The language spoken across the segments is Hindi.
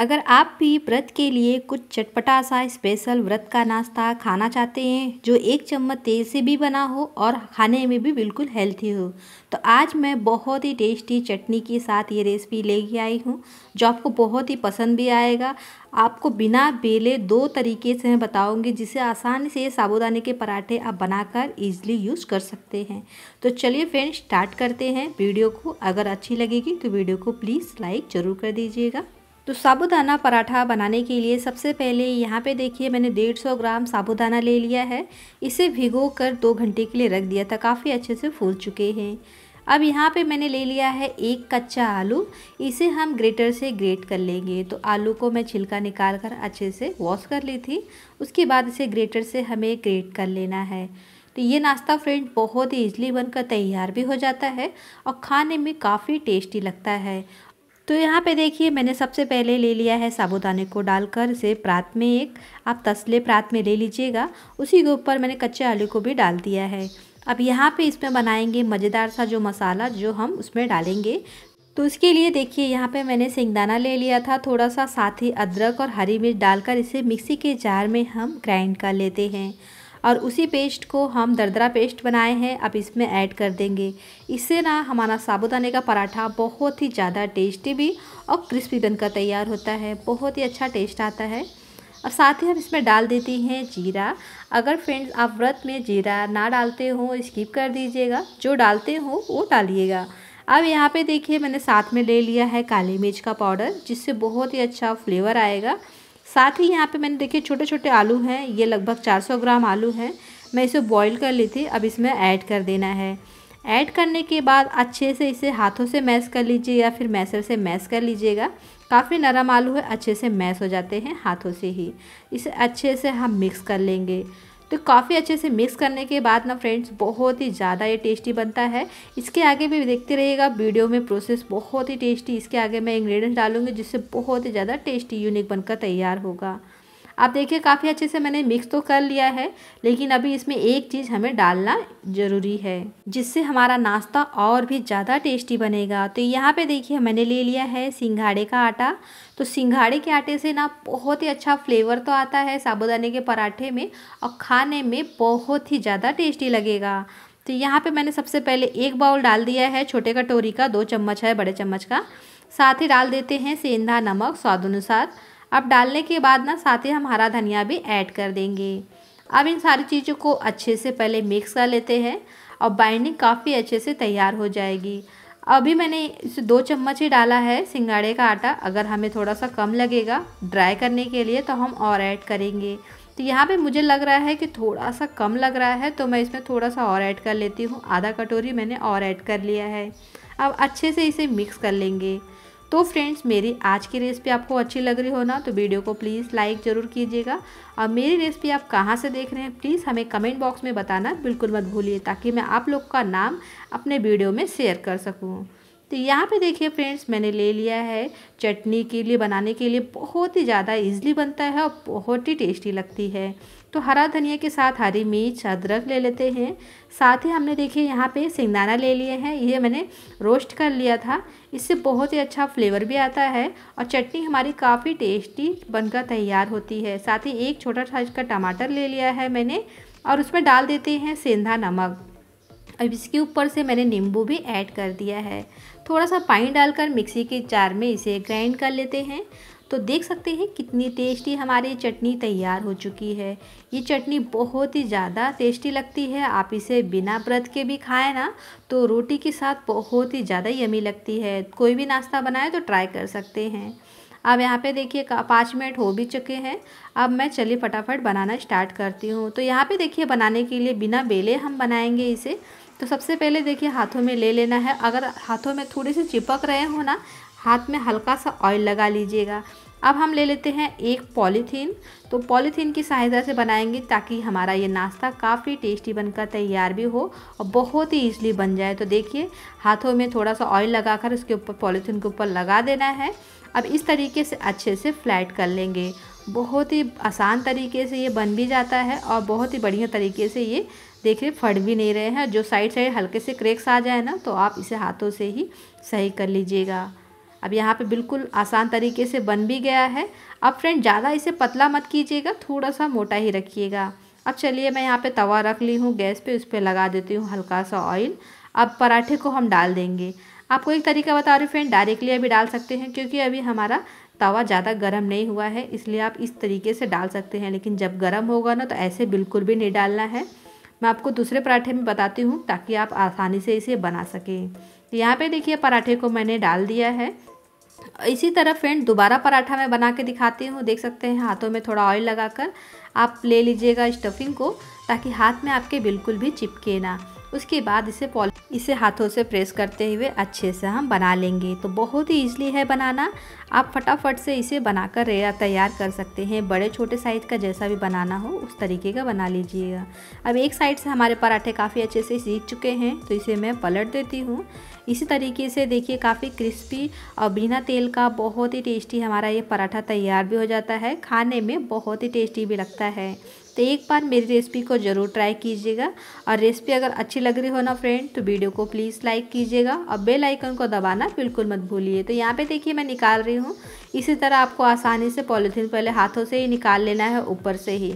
अगर आप भी व्रत के लिए कुछ चटपटा सा स्पेशल व्रत का नाश्ता खाना चाहते हैं जो एक चम्मच तेल से भी बना हो और खाने में भी बिल्कुल हेल्थी हो तो आज मैं बहुत ही टेस्टी चटनी के साथ ये रेसिपी लेके आई हूँ जो आपको बहुत ही पसंद भी आएगा आपको बिना बेले दो तरीके से मैं बताऊँगी जिसे आसानी से साबुदाने के पराठे आप बनाकर इजली यूज़ कर सकते हैं तो चलिए फ्रेंड्स स्टार्ट करते हैं वीडियो को अगर अच्छी लगेगी तो वीडियो को प्लीज़ लाइक ज़रूर कर दीजिएगा तो साबुदाना पराठा बनाने के लिए सबसे पहले यहाँ पे देखिए मैंने 150 ग्राम साबुदाना ले लिया है इसे भिगो कर दो घंटे के लिए रख दिया था काफ़ी अच्छे से फूल चुके हैं अब यहाँ पे मैंने ले लिया है एक कच्चा आलू इसे हम ग्रेटर से ग्रेट कर लेंगे तो आलू को मैं छिलका निकाल कर अच्छे से वॉश कर ली थी उसके बाद इसे ग्रेटर से हमें ग्रेट कर लेना है तो ये नाश्ता फ्रेंड बहुत ही इजली बनकर तैयार भी हो जाता है और खाने में काफ़ी टेस्टी लगता है तो यहाँ पे देखिए मैंने सबसे पहले ले लिया है साबुदाने को डालकर इसे प्रात में एक आप तसले प्रात में ले लीजिएगा उसी के ऊपर मैंने कच्चे आलू को भी डाल दिया है अब यहाँ पे इसमें बनाएंगे मज़ेदार सा जो मसाला जो हम उसमें डालेंगे तो इसके लिए देखिए यहाँ पे मैंने सिंगदाना ले लिया था थोड़ा सा साथ ही अदरक और हरी मिर्च डालकर इसे मिक्सी के जार में हम ग्राइंड कर लेते हैं और उसी पेस्ट को हम दरदरा पेस्ट बनाए हैं अब इसमें ऐड कर देंगे इससे ना हमारा साबुदाने का पराठा बहुत ही ज़्यादा टेस्टी भी और क्रिस्पी बनकर तैयार होता है बहुत ही अच्छा टेस्ट आता है और साथ ही हम इसमें डाल देती हैं जीरा अगर फ्रेंड्स आप व्रत में जीरा ना डालते हो स्किप कर दीजिएगा जो डालते हो वो डालिएगा अब यहाँ पे देखिए मैंने साथ में ले लिया है काली मिर्च का पाउडर जिससे बहुत ही अच्छा फ्लेवर आएगा साथ ही यहाँ पे मैंने देखिए छोटे छोटे आलू हैं ये लगभग 400 ग्राम आलू हैं मैं इसे बॉईल कर ली थी अब इसमें ऐड कर देना है ऐड करने के बाद अच्छे से इसे हाथों से मैश कर लीजिए या फिर मैसर से मैश कर लीजिएगा काफ़ी नरम आलू है अच्छे से मैश हो जाते हैं हाथों से ही इसे अच्छे से हम मिक्स कर लेंगे तो काफ़ी अच्छे से मिक्स करने के बाद ना फ्रेंड्स बहुत ही ज़्यादा ये टेस्टी बनता है इसके आगे भी देखते रहिएगा वीडियो में प्रोसेस बहुत ही टेस्टी इसके आगे मैं इंग्रेडिएंट्स डालूंगी जिससे बहुत ही ज़्यादा टेस्टी यूनिक बनकर तैयार होगा आप देखिए काफ़ी अच्छे से मैंने मिक्स तो कर लिया है लेकिन अभी इसमें एक चीज़ हमें डालना ज़रूरी है जिससे हमारा नाश्ता और भी ज़्यादा टेस्टी बनेगा तो यहाँ पे देखिए मैंने ले लिया है सिंघाड़े का आटा तो सिंघाड़े के आटे से ना बहुत ही अच्छा फ्लेवर तो आता है साबुदाने के पराठे में और खाने में बहुत ही ज़्यादा टेस्टी लगेगा तो यहाँ पर मैंने सबसे पहले एक बाउल डाल दिया है छोटे कटोरी का, का दो चम्मच है बड़े चम्मच का साथ ही डाल देते हैं सेंधा नमक स्वाद अनुसार अब डालने के बाद ना साथ ही हम हरा धनिया भी ऐड कर देंगे अब इन सारी चीज़ों को अच्छे से पहले मिक्स कर लेते हैं और बाइंडिंग काफ़ी अच्छे से तैयार हो जाएगी अभी मैंने इस दो चम्मच ही डाला है सिंगाड़े का आटा अगर हमें थोड़ा सा कम लगेगा ड्राई करने के लिए तो हम और ऐड करेंगे तो यहाँ पे मुझे लग रहा है कि थोड़ा सा कम लग रहा है तो मैं इसमें थोड़ा सा और ऐड कर लेती हूँ आधा कटोरी मैंने और ऐड कर लिया है अब अच्छे से इसे मिक्स कर लेंगे तो फ्रेंड्स मेरी आज की रेसिपी आपको अच्छी लग रही हो ना तो वीडियो को प्लीज़ लाइक ज़रूर कीजिएगा और मेरी रेसिपी आप कहाँ से देख रहे हैं प्लीज़ हमें कमेंट बॉक्स में बताना बिल्कुल मत भूलिए ताकि मैं आप लोग का नाम अपने वीडियो में शेयर कर सकूँ तो यहाँ पे देखिए फ्रेंड्स मैंने ले लिया है चटनी के लिए बनाने के लिए बहुत ही ज़्यादा इजली बनता है और बहुत ही टेस्टी लगती है तो हरा धनिया के साथ हरी मिर्च अदरक ले लेते हैं साथ ही हमने देखिए यहाँ पे सिंगदाना ले लिए हैं ये मैंने रोस्ट कर लिया था इससे बहुत ही अच्छा फ्लेवर भी आता है और चटनी हमारी काफ़ी टेस्टी बनकर तैयार होती है साथ ही एक छोटा साइज का टमाटर ले लिया है मैंने और उसमें डाल देते हैं सेंधा नमक अब इसके ऊपर से मैंने नींबू भी ऐड कर दिया है थोड़ा सा पानी डालकर मिक्सी के जार में इसे ग्राइंड कर लेते हैं तो देख सकते हैं कितनी टेस्टी हमारी चटनी तैयार हो चुकी है ये चटनी बहुत ही ज़्यादा टेस्टी लगती है आप इसे बिना व्रत के भी खाएं ना तो रोटी के साथ बहुत ही ज़्यादा यमी लगती है कोई भी नाश्ता बनाए तो ट्राई कर सकते हैं अब यहाँ पे देखिए पाँच मिनट हो भी चुके हैं अब मैं चलिए फटाफट बनाना स्टार्ट करती हूँ तो यहाँ पे देखिए बनाने के लिए बिना बेले हम बनाएंगे इसे तो सबसे पहले देखिए हाथों में ले लेना है अगर हाथों में थोड़े से चिपक रहे हो ना हाथ में हल्का सा ऑयल लगा लीजिएगा अब हम ले लेते हैं एक पॉलीथीन तो पॉलीथीन की सहायता से बनाएंगे ताकि हमारा ये नाश्ता काफ़ी टेस्टी बनकर तैयार भी हो और बहुत ही ईजिली बन जाए तो देखिए हाथों में थोड़ा सा ऑयल लगाकर उसके ऊपर पॉलीथीन के ऊपर लगा देना है अब इस तरीके से अच्छे से फ्लैट कर लेंगे बहुत ही आसान तरीके से ये बन भी जाता है और बहुत ही बढ़िया तरीके से ये देख रहे फट भी नहीं रहे हैं जो साइड साइड हल्के से क्रेक्स आ जाए ना तो आप इसे हाथों से ही सही कर लीजिएगा अब यहाँ पे बिल्कुल आसान तरीके से बन भी गया है अब फ्रेंड ज़्यादा इसे पतला मत कीजिएगा थोड़ा सा मोटा ही रखिएगा अब चलिए मैं यहाँ पे तवा रख ली हूँ गैस पे उस पर लगा देती हूँ हल्का सा ऑयल अब पराठे को हम डाल देंगे आपको एक तरीका बता रही फ्रेंड डायरेक्टली अभी डाल सकते हैं क्योंकि अभी हमारा तवा ज़्यादा गर्म नहीं हुआ है इसलिए आप इस तरीके से डाल सकते हैं लेकिन जब गर्म होगा ना तो ऐसे बिल्कुल भी नहीं डालना है मैं आपको दूसरे पराठे में बताती हूँ ताकि आप आसानी से इसे बना सकें तो यहाँ पे देखिए पराठे को मैंने डाल दिया है इसी तरह फ्रेंड दोबारा पराठा मैं बना के दिखाती हूँ देख सकते हैं हाथों में थोड़ा ऑयल लगाकर आप ले लीजिएगा स्टफिंग को ताकि हाथ में आपके बिल्कुल भी चिपके ना उसके बाद इसे पॉल इसे हाथों से प्रेस करते हुए अच्छे से हम बना लेंगे तो बहुत ही ईजली है बनाना आप फटाफट से इसे बनाकर रेरा तैयार कर सकते हैं बड़े छोटे साइज़ का जैसा भी बनाना हो उस तरीके का बना लीजिएगा अब एक साइड से हमारे पराठे काफ़ी अच्छे से सीख चुके हैं तो इसे मैं पलट देती हूँ इसी तरीके से देखिए काफ़ी क्रिस्पी और बिना तेल का बहुत ही टेस्टी हमारा ये पराठा तैयार भी हो जाता है खाने में बहुत ही टेस्टी भी लगता है तो एक बार मेरी रेसिपी को ज़रूर ट्राई कीजिएगा और रेसिपी अगर अच्छी लग रही हो ना फ्रेंड तो वीडियो को प्लीज़ लाइक कीजिएगा और बेल आइकन को दबाना बिल्कुल मत भूलिए तो यहाँ पे देखिए मैं निकाल रही हूँ इसी तरह आपको आसानी से पॉलीथीन पहले हाथों से ही निकाल लेना है ऊपर से ही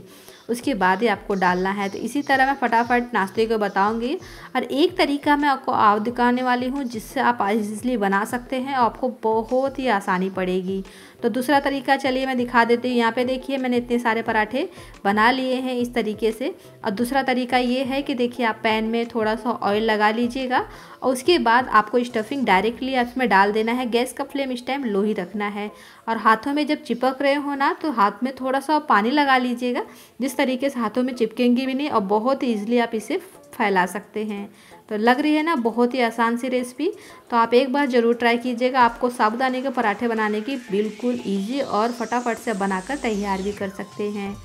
उसके बाद ही आपको डालना है तो इसी तरह मैं फटाफट नाश्ते को बताऊंगी और एक तरीका मैं आपको आप दिखाने वाली हूँ जिससे आप इजली बना सकते हैं और आपको बहुत ही आसानी पड़ेगी तो दूसरा तरीका चलिए मैं दिखा देती हूँ यहाँ पे देखिए मैंने इतने सारे पराठे बना लिए हैं इस तरीके से और दूसरा तरीका ये है कि देखिए आप पैन में थोड़ा सा ऑयल लगा लीजिएगा और उसके बाद आपको स्टफिंग डायरेक्टली इसमें डाल देना है गैस का फ्लेम इस टाइम लो ही रखना है और हाथों में जब चिपक रहे हो ना तो हाथ में थोड़ा सा पानी लगा लीजिएगा जिस तरीके से हाथों में चिपकेंगी भी नहीं और बहुत ही ईजिली आप इसे फैला सकते हैं तो लग रही है ना बहुत ही आसान सी रेसिपी तो आप एक बार ज़रूर ट्राई कीजिएगा आपको साबुदाने के पराठे बनाने की बिल्कुल ईजी और फटाफट से बनाकर तैयार भी कर सकते हैं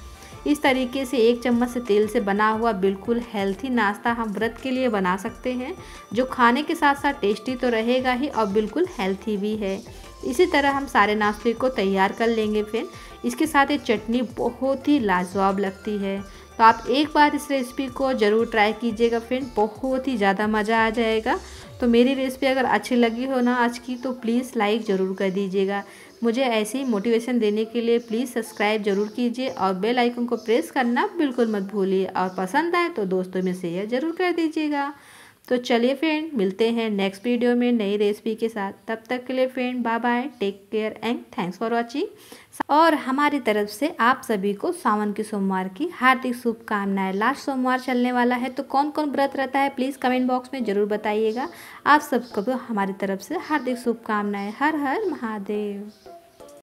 इस तरीके से एक चम्मच से तेल से बना हुआ बिल्कुल हेल्थी नाश्ता हम व्रत के लिए बना सकते हैं जो खाने के साथ साथ टेस्टी तो रहेगा ही और बिल्कुल हेल्थी भी है इसी तरह हम सारे नाश्ते को तैयार कर लेंगे फिर इसके साथ ये चटनी बहुत ही लाजवाब लगती है तो आप एक बार इस रेसिपी को ज़रूर ट्राई कीजिएगा फिर बहुत ही ज़्यादा मज़ा आ जाएगा तो मेरी रेसिपी अगर अच्छी लगी हो ना आज की तो प्लीज़ लाइक ज़रूर कर दीजिएगा मुझे ऐसे ही मोटिवेशन देने के लिए प्लीज़ सब्सक्राइब ज़रूर कीजिए और बेल आइकन को प्रेस करना बिल्कुल मत भूलिए और पसंद आए तो दोस्तों में शेयर ज़रूर कर दीजिएगा तो चलिए फ्रेंड मिलते हैं नेक्स्ट वीडियो में नई रेसिपी के साथ तब तक के लिए friend bye bye take care and thanks for watching और हमारी तरफ से आप सभी को सावन के सोमवार की हार्दिक शुभकामनाएं लास्ट सोमवार चलने वाला है तो कौन कौन व्रत रहता है प्लीज़ कमेंट बॉक्स में ज़रूर बताइएगा आप सबको हमारी तरफ से हार्दिक शुभकामनाएँ हर हर महादेव